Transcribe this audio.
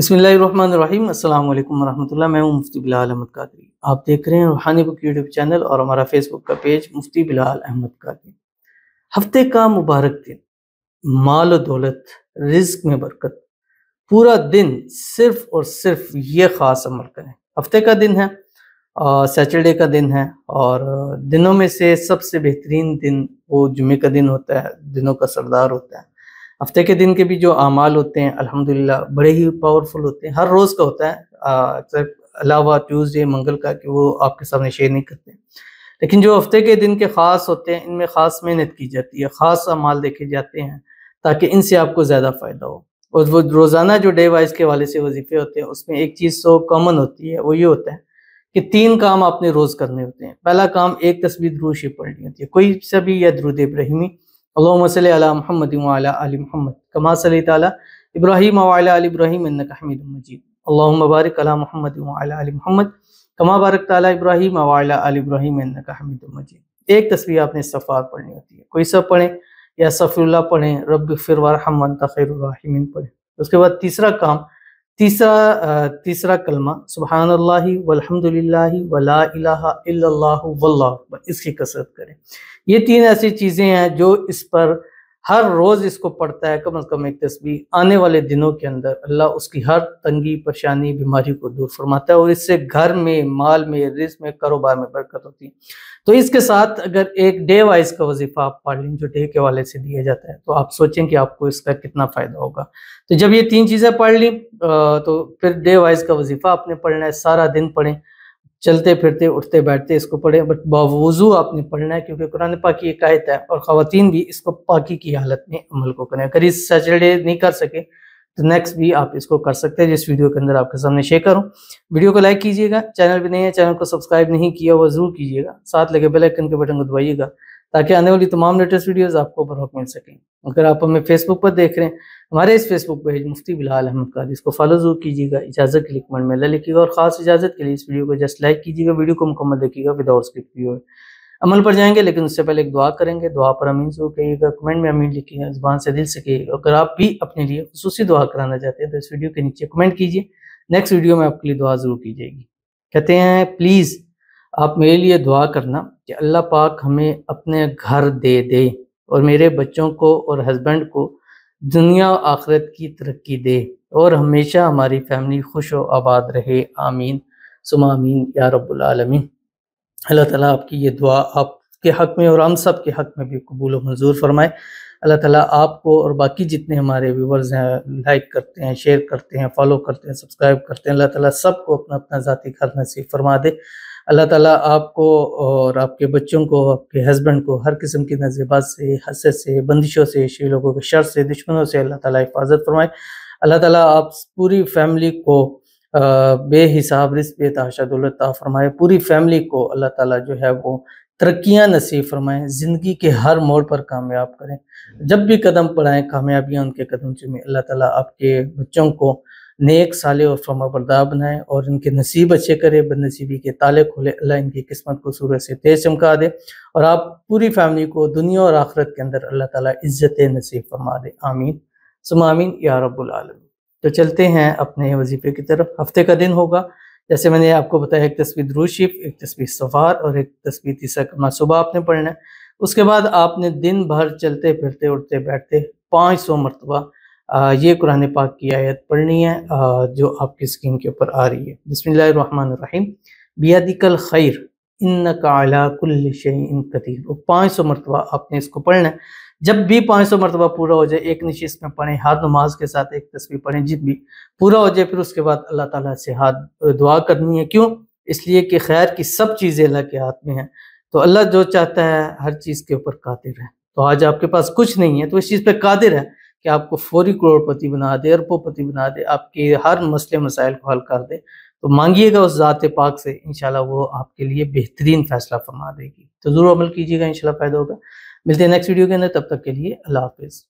بسم اللہ الرحمن الرحیم السلام علیکم ورحمۃ اللہ میں ہوں مفتی بلال احمد قادری آپ دیکھ رہے ہیں روحانی بک یوٹیوب چینل اور ہمارا فیس بک کا پیج مفتی بلال احمد قادری ہفتے کا مبارک دن مال و دولت رزق میں برکت پورا دن صرف اور صرف یہ خاص عمل کریں ہفتے کا دن ہے سیچرڈے کا دن ہے اور دنوں میں سے سب سے بہترین دن وہ جمعے کا دن ہوتا ہے دنوں کا سردار ہوتا ہے ہفتے کے دن کے بھی جو اعمال ہوتے ہیں الحمدللہ بڑے ہی پاورفل ہوتے ہیں ہر روز کا ہوتا ہے علاوہ ٹیوزڈے منگل کا کہ وہ آپ کے سامنے شیئر نہیں کرتے لیکن جو ہفتے کے دن کے خاص ہوتے ہیں ان میں خاص محنت کی جاتی ہے خاص اعمال دیکھے جاتے ہیں تاکہ ان سے آپ کو زیادہ فائدہ ہو اور وہ روزانہ جو ڈے وائز کے والے سے وظیفے ہوتے ہیں اس میں ایک چیز سو کامن ہوتی ہے وہ یہ ہوتا ہے کہ تین کام آپ نے روز کرنے ہوتے ہیں پہلا کام ایک تصویر دروشی پڑھنی ہوتی ہے کوئی سا بھی یا درود ابراہیمی اللہم صلی علی محمد و علی علی محمد کما صلی تعالی ابراہیم و علی علی ابراہیم انکا حمید مجید اللہم بارک علی محمد و علی علی محمد کما بارک تعالی ابراہیم و علی علی ابراہیم انکا حمید مجید ایک تصویح آپ نے استفار پڑھنی ہوتی ہے کوئی سب پڑھیں یا صفی اللہ پڑھیں رب فرور ورحم و انتخیر الرحیم پڑھیں اس کے بعد تیسرا کام تیسرا تیسرا کلمہ سبحان اللہ والحمد للہ ولا الہ الا اللہ واللہ اس کی کثرت کریں یہ تین ایسی چیزیں ہیں جو اس پر ہر روز اس کو پڑھتا ہے کم از کم ایک تصویر آنے والے دنوں کے اندر اللہ اس کی ہر تنگی پریشانی بیماری کو دور فرماتا ہے اور اس سے گھر میں مال میں رز میں کاروبار میں برکت ہوتی ہے تو اس کے ساتھ اگر ایک ڈے وائز کا وظیفہ آپ پڑھ لیں جو ڈے کے والے سے دیا جاتا ہے تو آپ سوچیں کہ آپ کو اس کا کتنا فائدہ ہوگا تو جب یہ تین چیزیں پڑھ لیں تو پھر ڈے وائز کا وظیفہ آپ نے پڑھنا ہے سارا دن پڑھیں چلتے پھرتے اٹھتے بیٹھتے اس کو پڑھیں بٹ باوضو آپ نے پڑھنا ہے کیونکہ قرآن پاکی ایک آیت ہے اور خواتین بھی اس کو پاکی کی حالت میں عمل کو کریں اگر اس سیچرڈے نہیں کر سکے تو نیکسٹ بھی آپ اس کو کر سکتے ہیں جس ویڈیو کے اندر آپ کے سامنے شیئر کروں ویڈیو کو لائک کیجیے گا چینل بھی نہیں ہے چینل کو سبسکرائب نہیں کیا وہ ضرور کیجیے گا ساتھ لگے بیل آئکن کے بٹن کو دبائیے گا تاکہ آنے والی تمام لیٹسٹ ویڈیوز آپ کو بروقت مل سکیں اگر آپ ہمیں فیس بک پر دیکھ رہے ہیں ہمارے اس Facebook page Mufti Bilal Ahmed کار اس کو فالو ضرور کیجیے گا اجازت کے لیے کمنٹ میں اللہ لکھیے گا اور خاص اجازت کے لیے اس ویڈیو کو جسٹ لائک کیجیے گا ویڈیو کو مکمل دیکھیے گا ود آؤٹ اسکلپ عمل پر جائیں گے لیکن اس سے پہلے ایک دعا کریں گے دعا پر امین ضرور کہیے گا کمنٹ میں امین لکھی گا زبان سے دل سکے گا اگر آپ بھی اپنے لیے خصوصی دعا کرانا چاہتے ہیں تو اس ویڈیو کے نیچے کمنٹ کیجیے نیکسٹ ویڈیو میں آپ کے لیے دعا ضرور جائے گی کہتے ہیں پلیز آپ میرے لیے دعا کرنا کہ اللہ پاک ہمیں اپنے گھر دے دے اور میرے بچوں کو اور ہسبینڈ کو دنیا آخرت کی ترقی دے اور ہمیشہ ہماری فیملی خوش و آباد رہے آمین سم آمین یا رب العالمین اللہ تعالیٰ آپ کی یہ دعا آپ کے حق میں اور ہم سب کے حق میں بھی قبول و منظور فرمائے اللہ تعالیٰ آپ کو اور باقی جتنے ہمارے ویورز ہیں لائک کرتے ہیں شیئر کرتے ہیں فالو کرتے ہیں سبسکرائب کرتے ہیں اللہ تعالیٰ سب کو اپنا اپنا ذاتی گھر نصیب فرما دے اللہ تعالیٰ آپ کو اور آپ کے بچوں کو آپ کے ہسبینڈ کو ہر قسم کی نظیبات سے حسد سے بندشوں سے شی لوگوں کے شر سے دشمنوں سے اللہ تعالیٰ حفاظت فرمائے اللہ تعالیٰ آپ پوری فیملی کو بے حساب بے تاشد الطاعٰ فرمائے پوری فیملی کو اللہ تعالیٰ جو ہے وہ ترقیاں نصیب فرمائیں زندگی کے ہر موڑ پر کامیاب کریں جب بھی قدم پڑھائیں کامیابیاں ان کے قدم چومیں اللہ تعالیٰ آپ کے بچوں کو نیک سالے اور فرما بردار بنائے اور ان کے نصیب اچھے کرے بد نصیبی کے تالے کھلے اللہ ان کی قسمت کو سورج سے تیز چمکا دے اور آپ پوری فیملی کو دنیا اور آخرت کے اندر اللہ تعالیٰ عزت نصیب فرما دے آمین یا رب العالم تو چلتے ہیں اپنے وظیفے کی طرف ہفتے کا دن ہوگا جیسے میں نے آپ کو بتایا ایک تصویر دروشیف ایک تصویر سفار اور ایک تصویر تیسرا کرنا صبح آپ نے پڑھنا ہے اس کے بعد آپ نے دن بھر چلتے پھرتے اٹھتے بیٹھتے پانچ سو مرتبہ یہ قرآن پاک کی آیت پڑھنی ہے جو آپ کی سکین کے اوپر آ رہی ہے بسم اللہ الرحمن الرحیم کل انکا قدیر پانچ سو مرتبہ آپ نے اس کو پڑھنا ہے جب بھی پانچ سو مرتبہ پورا ہو جائے ایک نشیس میں پڑھیں ہاتھ نماز کے ساتھ ایک تصویر پڑھیں جب بھی پورا ہو جائے پھر اس کے بعد اللہ تعالیٰ سے ہاتھ دعا کرنی ہے کیوں اس لیے کہ خیر کی سب چیزیں اللہ کے ہاتھ میں ہیں تو اللہ جو چاہتا ہے ہر چیز کے اوپر قادر ہے تو آج آپ کے پاس کچھ نہیں ہے تو اس چیز پہ قادر ہے کہ آپ کو فوری کروڑ پتی بنا دے ارپو پتی بنا دے آپ کے ہر مسئلے مسائل کو حل کر دے تو مانگیے گا اس ذات پاک سے انشاءاللہ وہ آپ کے لیے بہترین فیصلہ فرما دے گی تو ضرور عمل کیجیے گا انشاءاللہ فائدہ ہوگا ملتے ہیں نیکسٹ ویڈیو کے اندر تب تک کے لیے اللہ حافظ